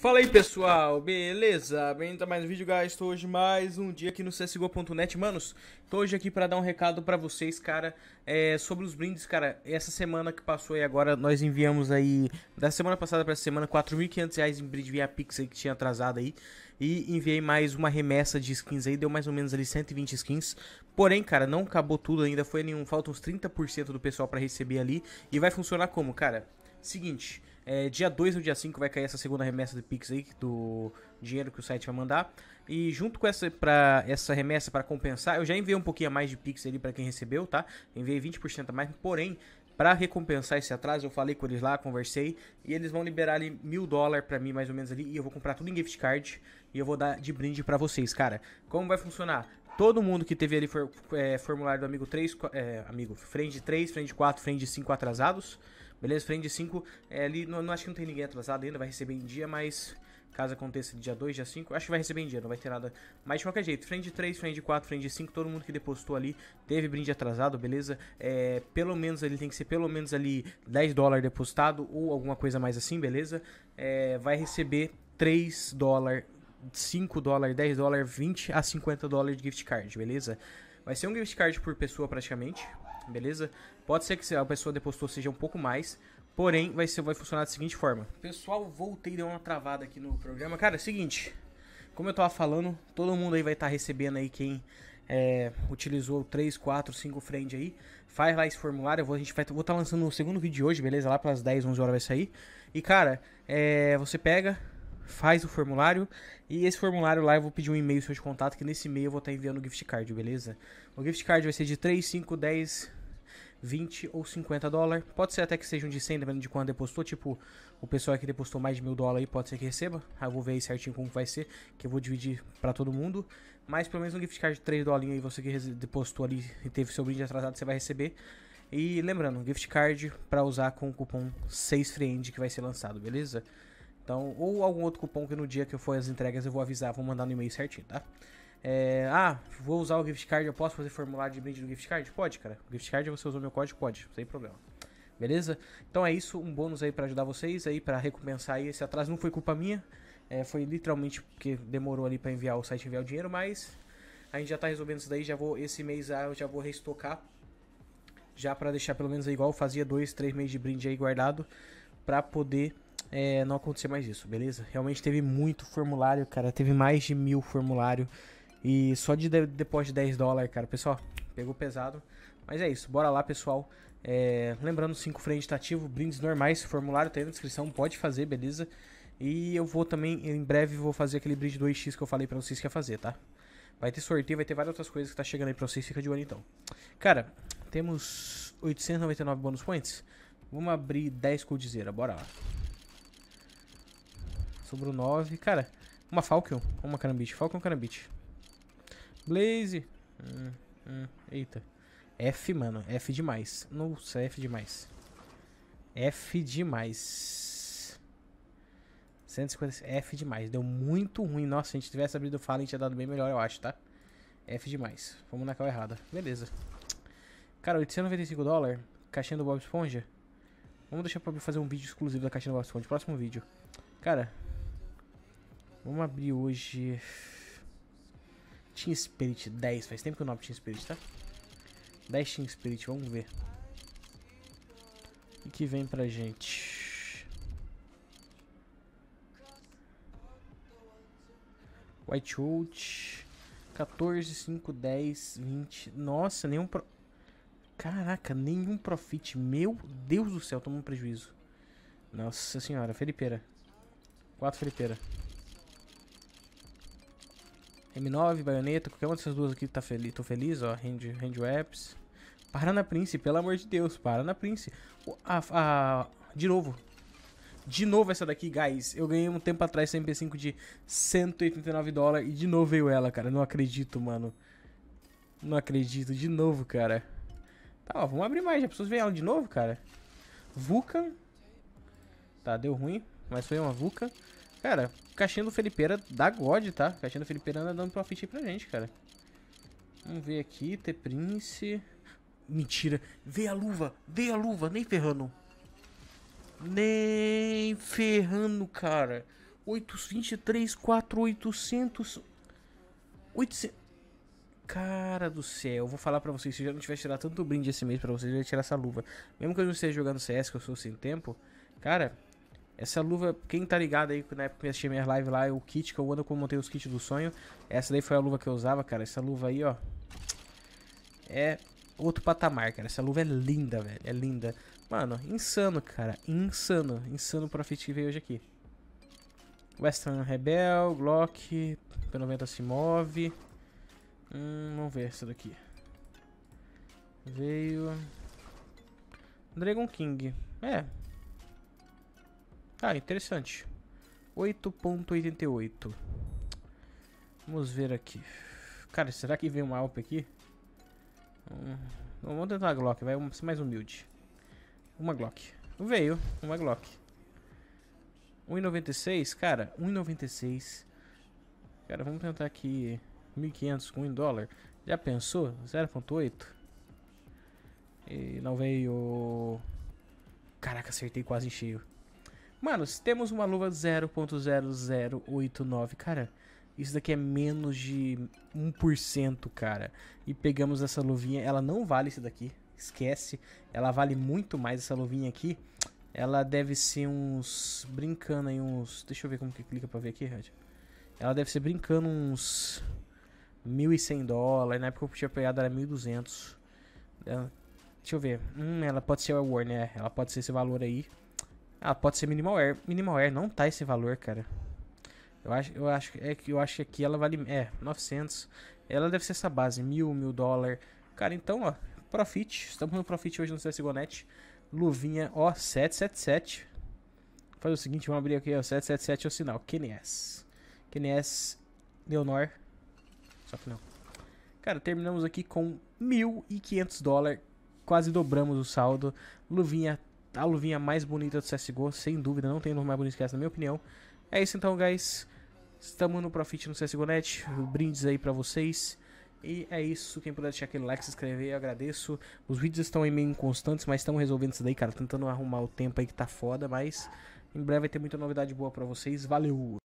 Fala aí pessoal, beleza? Bem-vindo a mais um vídeo, guys. Estou hoje mais um dia aqui no CSGO.net, manos. Estou hoje aqui para dar um recado para vocês, cara, é, sobre os brindes, cara. Essa semana que passou e agora nós enviamos aí, da semana passada para essa semana, R$4.500 em brinde via Pix aí que tinha atrasado aí. E enviei mais uma remessa de skins aí, deu mais ou menos ali 120 skins. Porém, cara, não acabou tudo ainda, foi nenhum, falta uns 30% do pessoal para receber ali. E vai funcionar como, cara? Seguinte, é, dia 2 ou dia 5 vai cair essa segunda remessa de Pix aí, do dinheiro que o site vai mandar. E junto com essa, pra, essa remessa para compensar, eu já enviei um pouquinho a mais de Pix ali para quem recebeu, tá? Enviei 20% a mais, porém, para recompensar esse atraso, eu falei com eles lá, conversei, e eles vão liberar ali mil dólares para mim, mais ou menos ali, e eu vou comprar tudo em gift card, e eu vou dar de brinde para vocês, cara. Como vai funcionar? Todo mundo que teve ali for, é, formulário do amigo 3, é, amigo, friend 3, friend 4, friend 5 atrasados, Beleza, Friend 5, é, ali, não, não, acho que não tem ninguém atrasado ainda, vai receber em dia, mas caso aconteça dia 2, dia 5, acho que vai receber em dia, não vai ter nada. Mas de qualquer jeito, Friend 3, Friend 4, Friend 5, todo mundo que depositou ali teve brinde atrasado, beleza? É, pelo menos ele tem que ser pelo menos ali 10 dólares depositado ou alguma coisa mais assim, beleza? É, vai receber 3 dólares 5 dólares, 10 dólares, 20 a 50 dólares de gift card, beleza? Vai ser um gift card por pessoa praticamente, beleza? Pode ser que a pessoa depositou seja um pouco mais, porém vai, ser, vai funcionar da seguinte forma. Pessoal, voltei, deu uma travada aqui no programa. Cara, é o seguinte, como eu tava falando, todo mundo aí vai estar tá recebendo aí quem é, utilizou 3, 4, 5 friend aí. Faz lá esse formulário, eu vou, a gente vai vou estar tá lançando o segundo vídeo hoje, beleza? Lá pelas 10, 11 horas vai sair. E cara, é, você pega, faz o formulário e esse formulário lá eu vou pedir um e-mail seu de contato que nesse e-mail eu vou estar tá enviando o gift card, beleza? O gift card vai ser de 3, 5, 10, 20 ou 50 dólares. Pode ser até que sejam de 100, dependendo de quando depositou. Tipo, o pessoal que depositou mais de mil dólares aí pode ser que receba. Aí eu vou ver aí certinho como vai ser, que eu vou dividir para todo mundo. Mas pelo menos um gift card de 3 dólares aí, você que depositou ali e teve seu brinde atrasado, você vai receber. E lembrando, gift card para usar com o cupom 6FRIEND que vai ser lançado, beleza? Então, ou algum outro cupom que no dia que eu for as entregas eu vou avisar, vou mandar no e-mail certinho, tá? É, ah, vou usar o gift card, eu posso fazer formulário de brinde no gift card? Pode, cara. O gift card você usou meu código? Pode, sem problema. Beleza? Então é isso, um bônus aí para ajudar vocês aí, para recompensar aí esse atraso. Não foi culpa minha, é, foi literalmente porque demorou ali para enviar o site enviar o dinheiro, mas a gente já tá resolvendo isso daí, já vou esse mês ah, eu já vou restocar já para deixar pelo menos igual, fazia dois, três meses de brinde aí guardado para poder é, não acontecer mais isso, beleza? Realmente teve muito formulário, cara, teve mais de mil formulário. E só de, de depósito de 10 dólares, cara. Pessoal, pegou pesado. Mas é isso, bora lá, pessoal. É, lembrando, 5 freio ativo, brindes normais, formulário tá aí na descrição, pode fazer, beleza? E eu vou também, em breve, vou fazer aquele brinde 2x que eu falei pra vocês que ia fazer, tá? Vai ter sorteio, vai ter várias outras coisas que tá chegando aí pra vocês, fica de olho então. Cara, temos 899 bônus points. Vamos abrir 10 codizeira, bora lá. Sobrou 9, cara, uma Falcon, uma Carambit, Falcon Carambit. Blaze, Hum, hum, eita. F, mano. F demais. Nossa, F demais. F demais. 150 F demais. Deu muito ruim. Nossa, se a gente tivesse abrido o Fallen, tinha dado bem melhor, eu acho, tá? F demais. Vamos na cal errada. Beleza. Cara, 895 dólares. Caixinha do Bob Esponja. Vamos deixar pra fazer um vídeo exclusivo da caixinha do Bob Esponja. Próximo vídeo. Cara. Vamos abrir hoje... Team Spirit 10. Faz tempo que eu não abro Team Spirit, tá? 10 Team Spirit, vamos ver. O que vem pra gente? White Out. 14, 5, 10, 20. Nossa, nenhum pro... Caraca, nenhum profit. Meu Deus do céu, tomou um prejuízo. Nossa senhora, Felipeira. 4 Felipeira. M9, baioneta, qualquer uma dessas duas aqui tá feliz, tô feliz, ó. Hand, hand Waps. Parana Prince, pelo amor de Deus, na Prince. A, de novo. De novo essa daqui, guys. Eu ganhei um tempo atrás essa MP5 de 189 dólares e de novo veio ela, cara. Não acredito, mano. Não acredito, de novo, cara. Tá, ó, vamos abrir mais, já preciso ver ela de novo, cara. Vulcan. Tá, deu ruim, mas foi uma Vulcan. Cara, caixinha do Felipeira da God, tá? Caixinha do Felipeira anda dando profit aí pra gente, cara. Vamos ver aqui, T Prince. Mentira. Vê a luva, vê a luva, nem ferrando. Nem ferrando, cara. 823, 4, 800. 800. Cara do céu, eu vou falar pra vocês, se eu já não tivesse tirado tanto brinde esse mês pra vocês, eu ia tirar essa luva. Mesmo que eu não esteja jogando CS, que eu sou sem tempo, cara, essa luva, quem tá ligado aí, na época que eu assisti minha live lá, é o kit que eu ando, com montei os kits do sonho. Essa daí foi a luva que eu usava, cara. Essa luva aí, ó. É outro patamar, cara. Essa luva é linda, velho. É linda. Mano, insano, cara. Insano. Insano Profit que veio hoje aqui. Western Rebel, Glock, P90 se move. Hum, vamos ver essa daqui. Veio... Dragon King. É, ah, interessante. 8.88. Vamos ver aqui. Cara, será que vem uma Alp aqui? Hum, vamos tentar uma Glock, vai ser mais humilde. Uma Glock. Veio, uma Glock. 1,96? Cara, 1,96. Cara, vamos tentar aqui 1.500 com 1 dólar. Já pensou? 0.8. E não veio... Caraca, acertei quase em cheio. Mano, se temos uma luva 0.0089, cara, isso daqui é menos de 1%, cara. E pegamos essa luvinha, ela não vale isso daqui, esquece. Ela vale muito mais essa luvinha aqui. Ela deve ser uns, brincando aí uns, deixa eu ver como que clica pra ver aqui, Red. Ela deve ser brincando uns 1.100 dólares, na época eu tinha pegado era 1.200. Deixa eu ver, hum, ela pode ser a né ela pode ser esse valor aí. Ah, pode ser Minimal Air não tá esse valor, cara. Eu acho, eu acho, é que eu acho que aqui ela vale, é, 900. Ela deve ser essa base, mil, mil dólar. Cara, então, ó, profit. Estamos no profit hoje no CSGONet. Luvinha, ó, 777. Faz o seguinte, vamos abrir aqui, ó, 777 é o sinal. KNS. KNS. Leonor. Só que não. Cara, terminamos aqui com 1.500 dólares. Quase dobramos o saldo. Luvinha a luvinha mais bonita do CSGO, sem dúvida, não tem luva mais bonita que essa, na minha opinião. É isso então, guys. Estamos no Profit no CSGO Net. Brindes aí pra vocês. E é isso. Quem puder deixar aquele like, se inscrever, eu agradeço. Os vídeos estão aí meio inconstantes, mas estamos resolvendo isso daí, cara. Tentando arrumar o tempo aí que tá foda, mas em breve vai ter muita novidade boa pra vocês. Valeu!